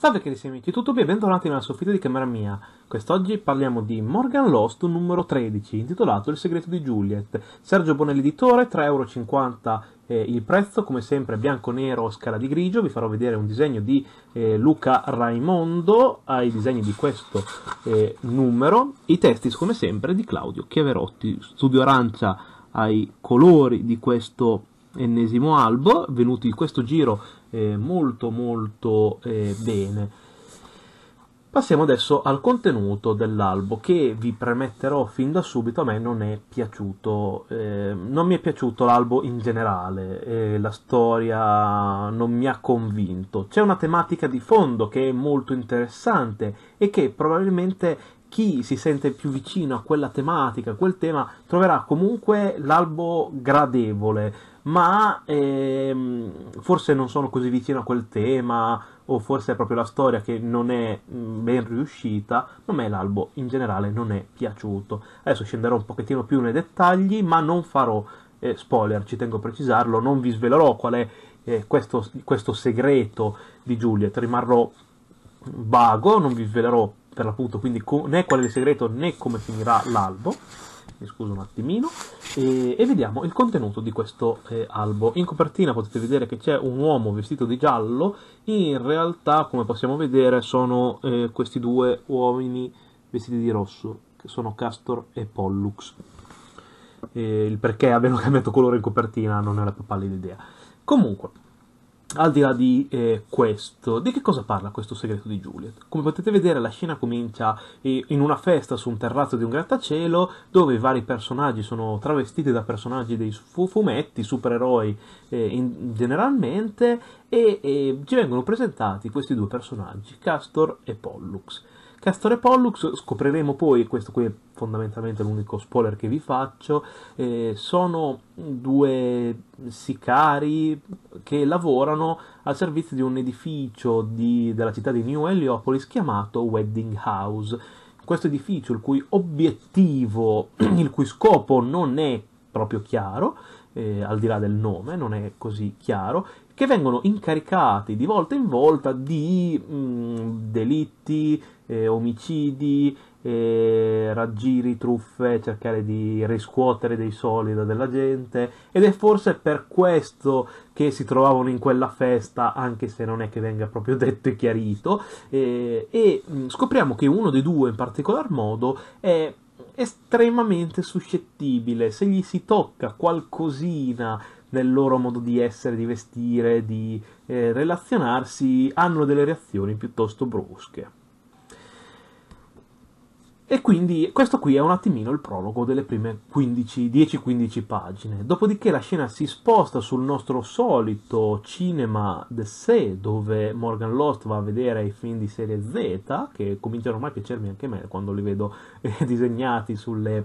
Salve carissimi amici, tutto bene? Bentornati nella soffitta di camera mia. Quest'oggi parliamo di Morgan Lost numero 13, intitolato Il segreto di Juliet. Sergio Bonelli editore, 3,50€ eh, il prezzo, come sempre bianco-nero, scala di grigio. Vi farò vedere un disegno di eh, Luca Raimondo ai disegni di questo eh, numero. I testi, come sempre, di Claudio Chiaverotti, studio arancia ai colori di questo ennesimo albo, venuti in questo giro eh, molto molto eh, bene. Passiamo adesso al contenuto dell'albo che vi premetterò fin da subito a me non è piaciuto, eh, non mi è piaciuto l'albo in generale, eh, la storia non mi ha convinto. C'è una tematica di fondo che è molto interessante e che probabilmente chi si sente più vicino a quella tematica, a quel tema, troverà comunque l'albo gradevole, ma ehm, forse non sono così vicino a quel tema, o forse è proprio la storia che non è mm, ben riuscita, ma a me l'albo in generale non è piaciuto. Adesso scenderò un pochettino più nei dettagli, ma non farò eh, spoiler, ci tengo a precisarlo, non vi svelerò qual è eh, questo, questo segreto di Juliet, rimarrò vago, non vi svelerò per l'appunto, quindi né qual è il segreto né come finirà l'albo. Mi scuso un attimino. E, e vediamo il contenuto di questo eh, albo. In copertina potete vedere che c'è un uomo vestito di giallo. In realtà, come possiamo vedere, sono eh, questi due uomini vestiti di rosso, che sono Castor e Pollux. Eh, il perché abbiano cambiato colore in copertina non è la più pallida idea. Comunque, al di là di eh, questo, di che cosa parla questo segreto di Juliet? Come potete vedere la scena comincia eh, in una festa su un terrazzo di un grattacielo dove i vari personaggi sono travestiti da personaggi dei fumetti, supereroi eh, in, generalmente e, e ci vengono presentati questi due personaggi, Castor e Pollux. Castore Pollux scopriremo poi, questo qui è fondamentalmente l'unico spoiler che vi faccio, eh, sono due sicari che lavorano al servizio di un edificio di, della città di New Heliopolis chiamato Wedding House. Questo edificio, il cui obiettivo, il cui scopo non è proprio chiaro, eh, al di là del nome, non è così chiaro, che vengono incaricati di volta in volta di mh, mm, delitti, eh, omicidi, eh, raggiri, truffe, cercare di riscuotere dei soldi da della gente ed è forse per questo che si trovavano in quella festa, anche se non è che venga proprio detto e chiarito, eh, e mh, mm, scopriamo che uno dei due in particolar modo è estremamente suscettibile, se gli si tocca qualcosina del loro modo di essere, di vestire, di eh, relazionarsi, hanno delle reazioni piuttosto brusche. E quindi questo qui è un attimino il prologo delle prime 10-15 pagine. Dopodiché la scena si sposta sul nostro solito cinema de sé, dove Morgan Lost va a vedere i film di serie Z, che cominciano ormai a piacermi anche a me quando li vedo eh, disegnati sulle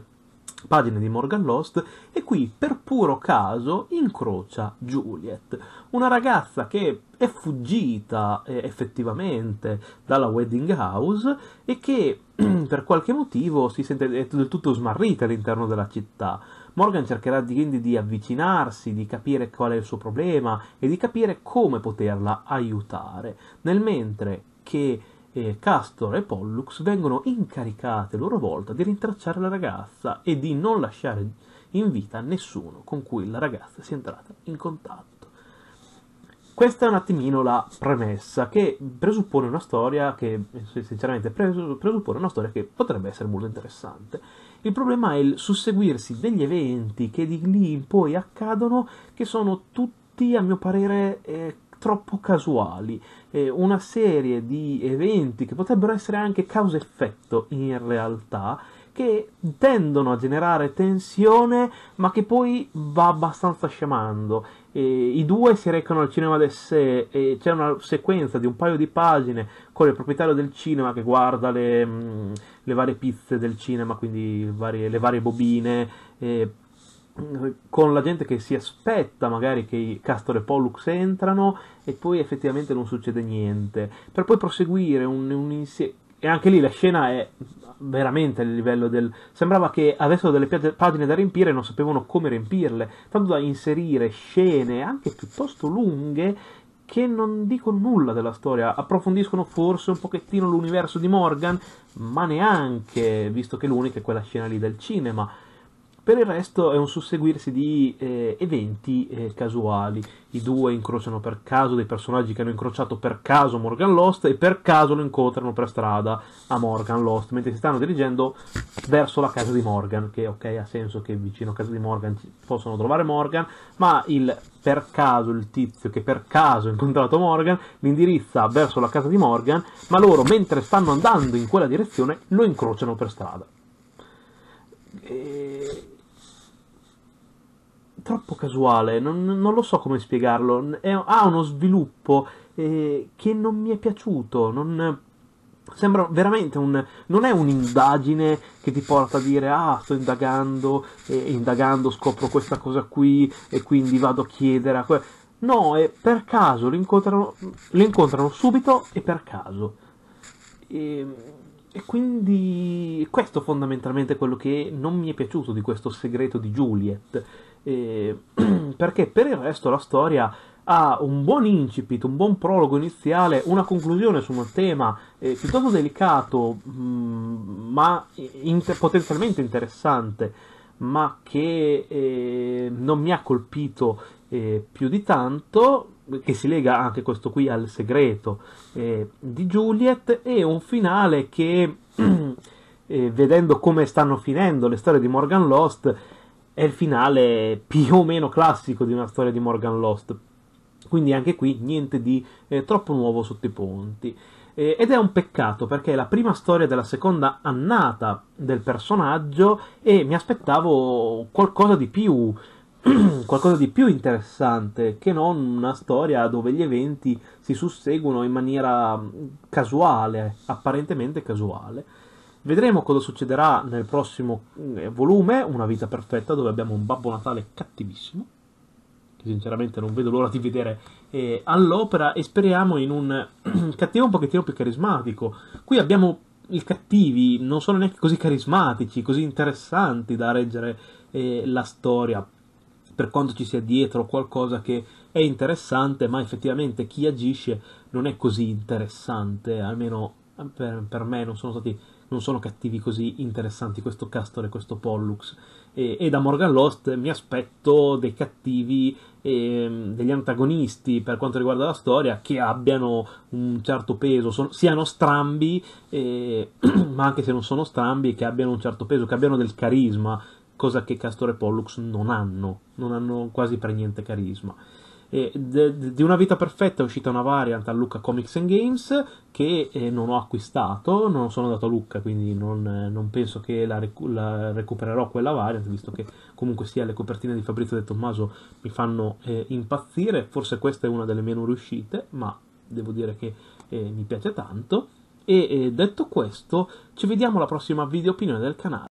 pagine di Morgan Lost e qui per puro caso incrocia Juliet, una ragazza che è fuggita eh, effettivamente dalla wedding house e che per qualche motivo si sente del tutto smarrita all'interno della città. Morgan cercherà quindi di avvicinarsi, di capire qual è il suo problema e di capire come poterla aiutare, nel mentre che eh, Castor e Pollux vengono incaricate a loro volta di rintracciare la ragazza e di non lasciare in vita nessuno con cui la ragazza sia entrata in contatto. Questa è un attimino la premessa che presuppone una storia che, sinceramente, presuppone una storia che potrebbe essere molto interessante. Il problema è il susseguirsi degli eventi che di lì in poi accadono, che sono tutti, a mio parere, eh, troppo casuali, eh, una serie di eventi che potrebbero essere anche causa-effetto in realtà, che tendono a generare tensione, ma che poi va abbastanza scemando. E I due si recano al cinema d'essè e c'è una sequenza di un paio di pagine con il proprietario del cinema che guarda le, mm, le varie pizze del cinema, quindi varie, le varie bobine. Eh, con la gente che si aspetta magari che i Castor e Pollux entrano e poi effettivamente non succede niente per poi proseguire un, un insieme e anche lì la scena è veramente a livello del sembrava che avessero delle pagine da riempire e non sapevano come riempirle tanto da inserire scene anche piuttosto lunghe che non dicono nulla della storia, approfondiscono forse un pochettino l'universo di Morgan, ma neanche, visto che l'unica è quella scena lì del cinema. Per il resto è un susseguirsi di eh, eventi eh, casuali. I due incrociano per caso dei personaggi che hanno incrociato per caso Morgan Lost e per caso lo incontrano per strada a Morgan Lost, mentre si stanno dirigendo verso la casa di Morgan, che ok ha senso che vicino a casa di Morgan possono trovare Morgan, ma il per caso il tizio che per caso ha incontrato Morgan li indirizza verso la casa di Morgan, ma loro mentre stanno andando in quella direzione lo incrociano per strada. E troppo casuale, non, non lo so come spiegarlo, è, ha uno sviluppo eh, che non mi è piaciuto, non, Sembra veramente un. Non è un'indagine che ti porta a dire ah, sto indagando e indagando scopro questa cosa qui e quindi vado a chiedere a que-". No, è per caso, lo incontrano, incontrano subito e per caso. E, e quindi questo fondamentalmente è quello che non mi è piaciuto di questo segreto di Juliet eh, perché per il resto la storia ha un buon incipit, un buon prologo iniziale, una conclusione su un tema eh, piuttosto delicato, mh, mm, ma inter- potenzialmente interessante, ma che eh, non mi ha colpito eh, più di tanto, che si lega anche questo qui al segreto eh, di Juliet, e un finale che, eh, vedendo come stanno finendo le storie di Morgan Lost, è il finale più o meno classico di una storia di Morgan Lost. Quindi anche qui niente di eh, troppo nuovo sotto i ponti. Eh, ed è un peccato perché è la prima storia della seconda annata del personaggio e mi aspettavo qualcosa di più, qualcosa di più interessante che non una storia dove gli eventi si susseguono in maniera mm, casuale, apparentemente casuale. Vedremo cosa succederà nel prossimo eh, volume, Una vita perfetta, dove abbiamo un Babbo Natale cattivissimo, che sinceramente non vedo l'ora di vedere eh, all'opera, e speriamo in un cattivo un pochettino più carismatico. Qui abbiamo i cattivi, non sono neanche così carismatici, così interessanti da reggere eh, la storia, per quanto ci sia dietro qualcosa che è interessante, ma effettivamente chi agisce non è così interessante, almeno eh, per, per me non sono stati non sono cattivi così interessanti questo Castor e questo Pollux. E, e da Morgan Lost mi aspetto dei cattivi, eh, degli antagonisti per quanto riguarda la storia, che abbiano un certo peso, sono, siano strambi, eh, ma anche se non sono strambi, che abbiano un certo peso, che abbiano del carisma, cosa che Castor e Pollux non hanno, non hanno quasi per niente carisma. Eh, di una vita perfetta è uscita una variant a Lucca Comics and Games che eh, non ho acquistato, non sono andato a Lucca, quindi non, eh, non penso che la, recu- la, recupererò quella variant, visto che comunque sia le copertine di Fabrizio De Tommaso mi fanno eh, impazzire, forse questa è una delle meno riuscite, ma devo dire che eh, mi piace tanto. E eh, detto questo, ci vediamo alla prossima video opinione del canale.